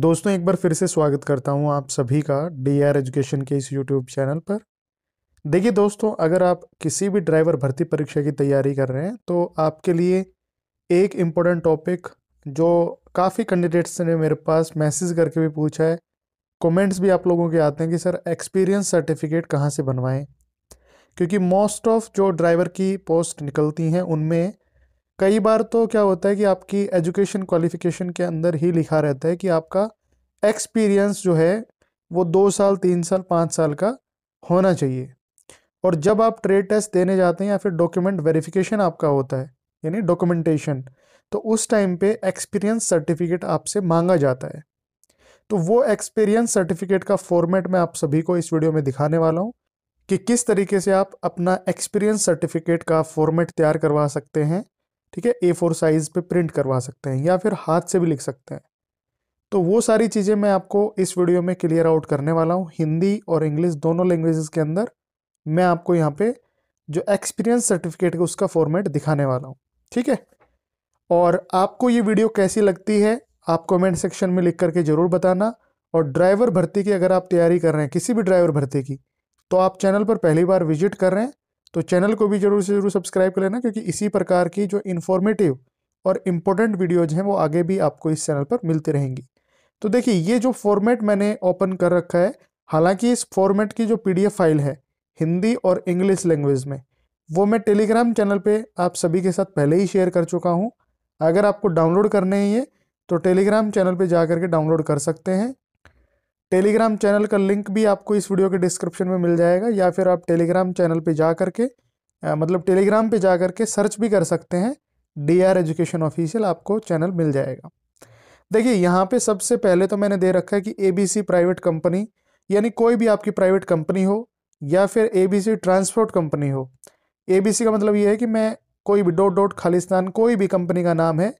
दोस्तों एक बार फिर से स्वागत करता हूं आप सभी का डी आर एजुकेशन के इस यूट्यूब चैनल पर देखिए दोस्तों अगर आप किसी भी ड्राइवर भर्ती परीक्षा की तैयारी कर रहे हैं तो आपके लिए एक इम्पोर्टेंट टॉपिक जो काफ़ी कैंडिडेट्स ने मेरे पास मैसेज करके भी पूछा है कमेंट्स भी आप लोगों के आते हैं कि सर एक्सपीरियंस सर्टिफिकेट कहाँ से बनवाएं क्योंकि मोस्ट ऑफ जो ड्राइवर की पोस्ट निकलती हैं उनमें कई बार तो क्या होता है कि आपकी एजुकेशन क्वालिफिकेशन के अंदर ही लिखा रहता है कि आपका एक्सपीरियंस जो है वो दो साल तीन साल पाँच साल का होना चाहिए और जब आप ट्रेड टेस्ट देने जाते हैं या फिर डॉक्यूमेंट वेरिफिकेशन आपका होता है यानी डॉक्यूमेंटेशन तो उस टाइम पे एक्सपीरियंस सर्टिफिकेट आपसे मांगा जाता है तो वो एक्सपीरियंस सर्टिफिकेट का फॉर्मेट मैं आप सभी को इस वीडियो में दिखाने वाला हूँ कि किस तरीके से आप अपना एक्सपीरियंस सर्टिफिकेट का फॉर्मेट तैयार करवा सकते हैं ठीक है ए फोर साइज़ पे प्रिंट करवा सकते हैं या फिर हाथ से भी लिख सकते हैं तो वो सारी चीज़ें मैं आपको इस वीडियो में क्लियर आउट करने वाला हूँ हिंदी और इंग्लिश दोनों लैंग्वेजेस के अंदर मैं आपको यहाँ पे जो एक्सपीरियंस सर्टिफिकेट है उसका फॉर्मेट दिखाने वाला हूँ ठीक है और आपको ये वीडियो कैसी लगती है आप कमेंट सेक्शन में लिख करके ज़रूर बताना और ड्राइवर भर्ती की अगर आप तैयारी कर रहे हैं किसी भी ड्राइवर भर्ती की तो आप चैनल पर पहली बार विजिट कर रहे हैं तो चैनल को भी ज़रूर से ज़रूर सब्सक्राइब कर लेना क्योंकि इसी प्रकार की जो इन्फॉर्मेटिव और इम्पोर्टेंट वीडियोज़ हैं वो आगे भी आपको इस चैनल पर मिलती रहेंगी तो देखिए ये जो फॉर्मेट मैंने ओपन कर रखा है हालांकि इस फॉर्मेट की जो पीडीएफ फाइल है हिंदी और इंग्लिश लैंग्वेज में वो मैं टेलीग्राम चैनल पे आप सभी के साथ पहले ही शेयर कर चुका हूँ अगर आपको डाउनलोड करने हैं ये तो टेलीग्राम चैनल पे जा करके डाउनलोड कर सकते हैं टेलीग्राम चैनल का लिंक भी आपको इस वीडियो के डिस्क्रिप्शन में मिल जाएगा या फिर आप टेलीग्राम चैनल पे जा करके मतलब टेलीग्राम पे जा करके सर्च भी कर सकते हैं डी आर एजुकेशन ऑफिशियल आपको चैनल मिल जाएगा देखिए यहाँ पे सबसे पहले तो मैंने दे रखा है कि ए प्राइवेट कंपनी यानी कोई भी आपकी प्राइवेट कंपनी हो या फिर ए ट्रांसपोर्ट कंपनी हो ए का मतलब ये है कि मैं कोई भी डॉट डॉट खालिस्तान कोई भी कंपनी का नाम है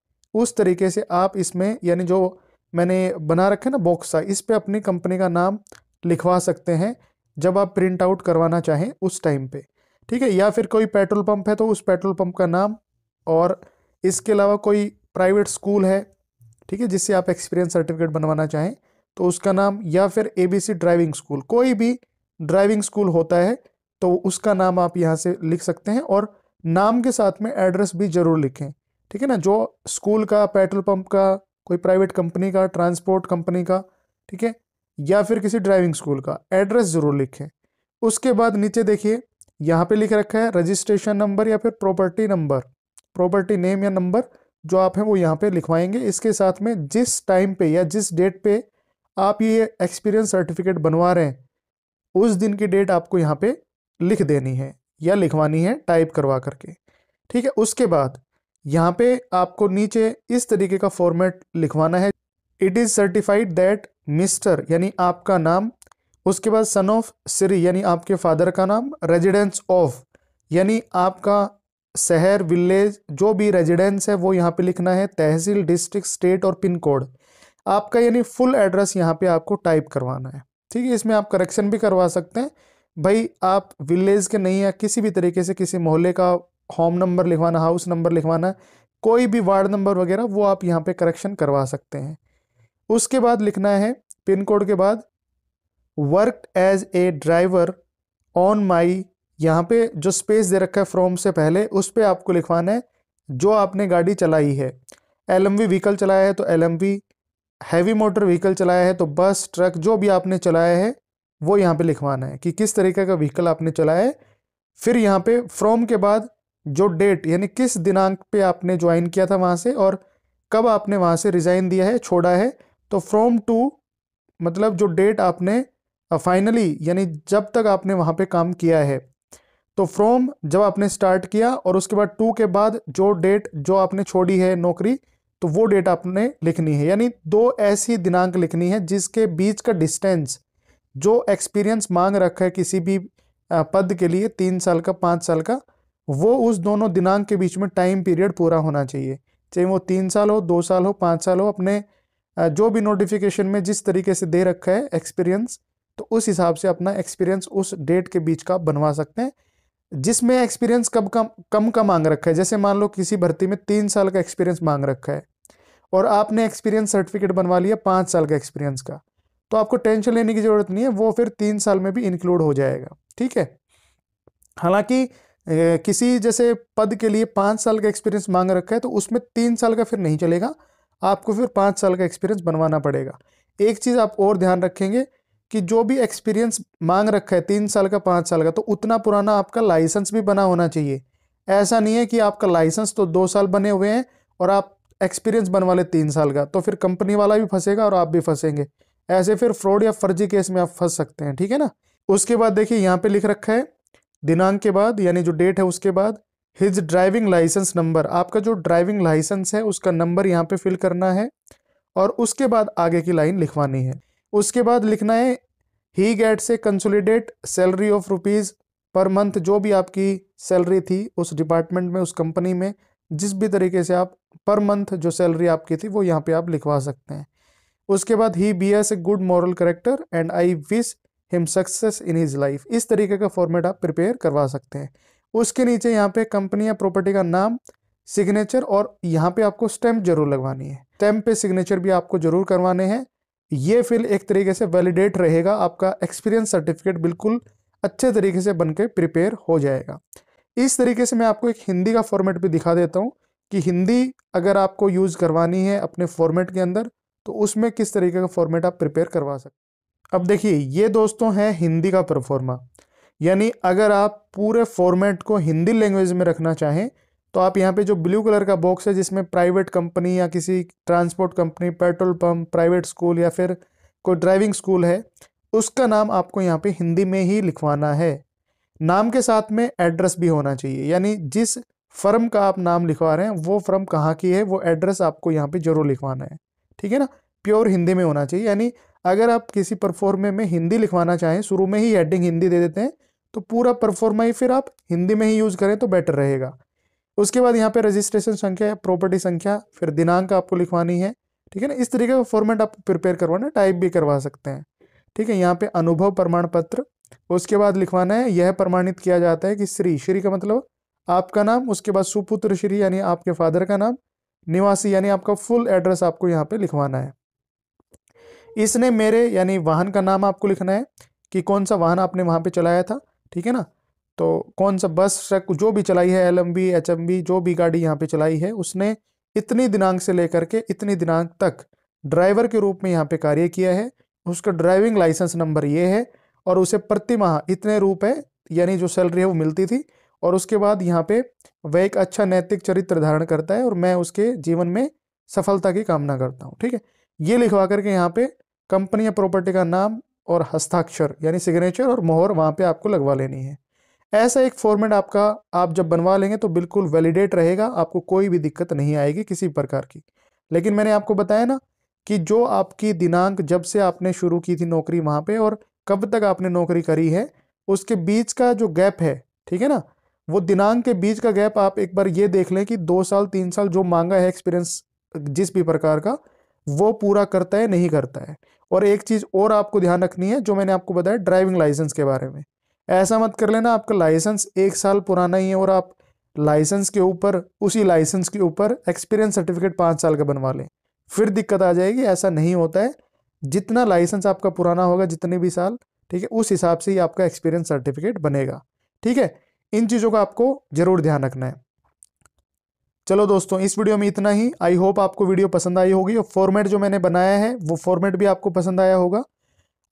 उस तरीके से आप इसमें यानी जो मैंने बना रखे ना बॉक्स सा इस पर अपनी कंपनी का नाम लिखवा सकते हैं जब आप प्रिंट आउट करवाना चाहें उस टाइम पे ठीक है या फिर कोई पेट्रोल पंप है तो उस पेट्रोल पंप का नाम और इसके अलावा कोई प्राइवेट स्कूल है ठीक है जिससे आप एक्सपीरियंस सर्टिफिकेट बनवाना चाहें तो उसका नाम या फिर ए ड्राइविंग स्कूल कोई भी ड्राइविंग स्कूल होता है तो उसका नाम आप यहाँ से लिख सकते हैं और नाम के साथ में एड्रेस भी ज़रूर लिखें ठीक है ना जो स्कूल का पेट्रोल पंप का कोई प्राइवेट कंपनी का ट्रांसपोर्ट कंपनी का ठीक है या फिर किसी ड्राइविंग स्कूल का एड्रेस ज़रूर लिखें उसके बाद नीचे देखिए यहाँ पे लिख रखा है रजिस्ट्रेशन नंबर या फिर प्रॉपर्टी नंबर प्रॉपर्टी नेम या नंबर जो आप हैं वो यहाँ पे लिखवाएंगे इसके साथ में जिस टाइम पे या जिस डेट पे आप ये एक्सपीरियंस सर्टिफिकेट बनवा रहे हैं उस दिन की डेट आपको यहाँ पे लिख देनी है या लिखवानी है टाइप करवा करके ठीक है उसके बाद यहाँ पे आपको नीचे इस तरीके का फॉर्मेट लिखवाना है it is certified that mister यानी आपका नाम उसके बाद सन ऑफ श्री यानी आपके फादर का नाम रेजिडेंस ऑफ यानी आपका शहर विलेज जो भी रेजिडेंस है वो यहाँ पे लिखना है तहसील डिस्ट्रिक्ट स्टेट और पिन कोड आपका यानी फुल एड्रेस यहाँ पे आपको टाइप करवाना है ठीक है इसमें आप करेक्शन भी करवा सकते हैं भाई आप विलेज के नहीं या किसी भी तरीके से किसी मोहल्ले का होम नंबर लिखवाना हाउस नंबर लिखवाना कोई भी वार्ड नंबर वगैरह वो आप यहाँ पे करेक्शन करवा सकते हैं उसके बाद लिखना है पिन कोड के बाद work as a driver on my यहाँ पे जो स्पेस दे रखा है फ्रॉम से पहले उस पर आपको लिखवाना है जो आपने गाड़ी चलाई है एल एम व्हीकल चलाया है तो L M heavy motor vehicle चलाया है तो बस ट्रक जो भी आपने चलाया है वो यहाँ पे लिखवाना है कि किस तरीके का व्हीकल आपने चलाया है फिर यहाँ पे फ्रॉम के बाद जो डेट यानी किस दिनांक पे आपने ज्वाइन किया था वहाँ से और कब आपने वहाँ से रिज़ाइन दिया है छोड़ा है तो फ्रॉम टू मतलब जो डेट आपने फाइनली यानी जब तक आपने वहाँ पे काम किया है तो फ्रॉम जब आपने स्टार्ट किया और उसके बाद टू के बाद जो डेट जो आपने छोड़ी है नौकरी तो वो डेट आपने लिखनी है यानी दो ऐसी दिनांक लिखनी है जिसके बीच का डिस्टेंस जो एक्सपीरियंस मांग रखा है किसी भी पद के लिए तीन साल का पाँच साल का वो उस दोनों दिनांक के बीच में टाइम पीरियड पूरा होना चाहिए चाहे वो तीन साल हो दो साल हो पाँच साल हो अपने जो भी नोटिफिकेशन में जिस तरीके से दे रखा है एक्सपीरियंस तो उस हिसाब से अपना एक्सपीरियंस उस डेट के बीच का बनवा सकते हैं जिसमें एक्सपीरियंस कब कम कम का मांग रखा है जैसे मान लो किसी भर्ती में तीन साल का एक्सपीरियंस मांग रखा है और आपने एक्सपीरियंस सर्टिफिकेट बनवा लिया पाँच साल का एक्सपीरियंस का तो आपको टेंशन लेने की ज़रूरत नहीं है वो फिर तीन साल में भी इंक्लूड हो जाएगा ठीक है हालांकि किसी जैसे पद के लिए पाँच साल का एक्सपीरियंस मांग रखा है तो उसमें तीन साल का फिर नहीं चलेगा आपको फिर पाँच साल का एक्सपीरियंस बनवाना पड़ेगा एक चीज़ आप और ध्यान रखेंगे कि जो भी एक्सपीरियंस मांग रखा है तीन साल का पाँच साल का तो उतना पुराना आपका लाइसेंस भी बना होना चाहिए ऐसा नहीं है कि आपका लाइसेंस तो दो साल बने हुए हैं और आप एक्सपीरियंस बनवा ले तीन साल का तो फिर कंपनी वाला भी फंसेगा और आप भी फंसेंगे ऐसे फिर फ्रॉड या फर्जी केस में आप फंस सकते हैं ठीक है ना उसके बाद देखिए यहाँ पे लिख रखा है दिनांक के बाद यानी जो डेट है उसके बाद हिज ड्राइविंग लाइसेंस नंबर आपका जो ड्राइविंग लाइसेंस है उसका नंबर यहाँ पे फिल करना है और उसके बाद आगे की लाइन लिखवानी है उसके बाद लिखना है ही गेट से consolidate salary of rupees per month जो भी आपकी सैलरी थी उस डिपार्टमेंट में उस कंपनी में जिस भी तरीके से आप पर मंथ जो सैलरी आपकी थी वो यहाँ पे आप लिखवा सकते हैं उसके बाद he bears a good moral character and I wish him success in his life इस तरीके का फॉर्मेट आप प्रिपेयर करवा सकते हैं उसके नीचे यहाँ पे कंपनी या प्रॉपर्टी का नाम सिग्नेचर और यहाँ पे आपको स्टैम्प जरूर लगवानी है स्टैम्प पे सिग्नेचर भी आपको जरूर करवाने हैं ये फिल एक तरीके से वैलिडेट रहेगा आपका एक्सपीरियंस सर्टिफिकेट बिल्कुल अच्छे तरीके से बन के प्रिपेयर हो जाएगा इस तरीके से मैं आपको एक हिंदी का फॉर्मेट भी दिखा देता हूँ कि हिंदी अगर आपको यूज़ करवानी है अपने फॉर्मेट के अंदर तो उसमें किस तरीके का फॉर्मेट आप प्रिपेयर करवा सकते अब देखिए ये दोस्तों है हिंदी का परफॉर्मा यानी अगर आप पूरे फॉर्मेट को हिंदी लैंग्वेज में रखना चाहें तो आप यहाँ पे जो ब्लू कलर का बॉक्स है जिसमें प्राइवेट कंपनी या किसी transport company petrol pump private school या फिर कोई ड्राइविंग स्कूल है उसका नाम आपको यहाँ पे हिंदी में ही लिखवाना है नाम के साथ में एड्रेस भी होना चाहिए यानी जिस फर्म का आप नाम लिखवा रहे हैं वो फर्म कहाँ की है वो एड्रेस आपको यहाँ पे जरूर लिखवाना है ठीक है ना प्योर हिंदी में होना चाहिए यानी अगर आप किसी परफॉर्मे में हिंदी लिखवाना चाहें शुरू में ही हेडिंग हिंदी दे देते हैं तो पूरा परफॉर्मा ही फिर आप हिंदी में ही यूज़ करें तो बेटर रहेगा उसके बाद यहाँ पे रजिस्ट्रेशन संख्या प्रॉपर्टी संख्या फिर दिनांक आपको लिखवानी है ठीक है ना इस तरीके का फॉर्मेट आप प्रिपेयर करवाना टाइप भी करवा सकते हैं ठीक है यहाँ पे अनुभव प्रमाण पत्र उसके बाद लिखवाना है यह प्रमाणित किया जाता है कि श्री श्री का मतलब आपका नाम उसके बाद सुपुत्र श्री यानी आपके फादर का नाम निवासी यानी आपका फुल एड्रेस आपको यहाँ पे लिखवाना है इसने मेरे यानी वाहन का नाम आपको लिखना है कि कौन सा वाहन आपने वहाँ पे चलाया था ठीक है ना तो कौन सा बस ट्रक जो भी चलाई है L M V H M V जो भी गाड़ी यहाँ पे चलाई है उसने इतनी दिनांक से लेकर के इतनी दिनांक तक ड्राइवर के रूप में यहाँ पे कार्य किया है उसका ड्राइविंग लाइसेंस नंबर ये है और उसे प्रति माह इतने रुपए यानी जो सैलरी है वो मिलती थी और उसके बाद यहाँ पे वह एक अच्छा नैतिक चरित्र धारण करता है और मैं उसके जीवन में सफलता की कामना करता हूँ ठीक है ये लिखवा करके यहाँ पे कंपनी या प्रॉपर्टी का नाम और हस्ताक्षर यानी सिग्नेचर और मोहर वहाँ पे आपको लगवा लेनी है ऐसा एक फॉर्मेट आपका आप जब बनवा लेंगे तो बिल्कुल वैलिडेट रहेगा आपको कोई भी दिक्कत नहीं आएगी किसी प्रकार की लेकिन मैंने आपको बताया ना कि जो आपकी दिनांक जब से आपने शुरू की थी नौकरी वहाँ पे और कब तक आपने नौकरी करी है उसके बीच का जो गैप है ठीक है ना वो दिनांक के बीच का गैप आप एक बार ये देख लें कि दो साल तीन साल जो मांगा है एक्सपीरियंस जिस भी प्रकार का वो पूरा करता है नहीं करता है और एक चीज़ और आपको ध्यान रखनी है जो मैंने आपको बताया ड्राइविंग लाइसेंस के बारे में ऐसा मत कर लेना आपका लाइसेंस एक साल पुराना ही है और आप लाइसेंस के ऊपर उसी लाइसेंस के ऊपर एक्सपीरियंस सर्टिफिकेट पाँच साल का बनवा लें फिर दिक्कत आ जाएगी ऐसा नहीं होता है जितना लाइसेंस आपका पुराना होगा जितने भी साल ठीक है उस हिसाब से ही आपका एक्सपीरियंस सर्टिफिकेट बनेगा ठीक है इन चीज़ों का आपको ज़रूर ध्यान रखना है चलो दोस्तों इस वीडियो में इतना ही आई होप आपको वीडियो पसंद आई होगी और फॉर्मेट जो मैंने बनाया है वो फॉर्मेट भी आपको पसंद आया होगा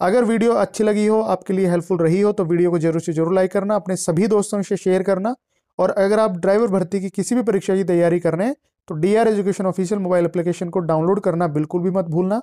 अगर वीडियो अच्छी लगी हो आपके लिए हेल्पफुल रही हो तो वीडियो को जरूर से जरूर लाइक करना अपने सभी दोस्तों से शेयर करना और अगर आप ड्राइवर भर्ती की किसी भी परीक्षा की तैयारी कर रहे हैं तो D education official mobile application को डाउनलोड करना बिल्कुल भी मत भूलना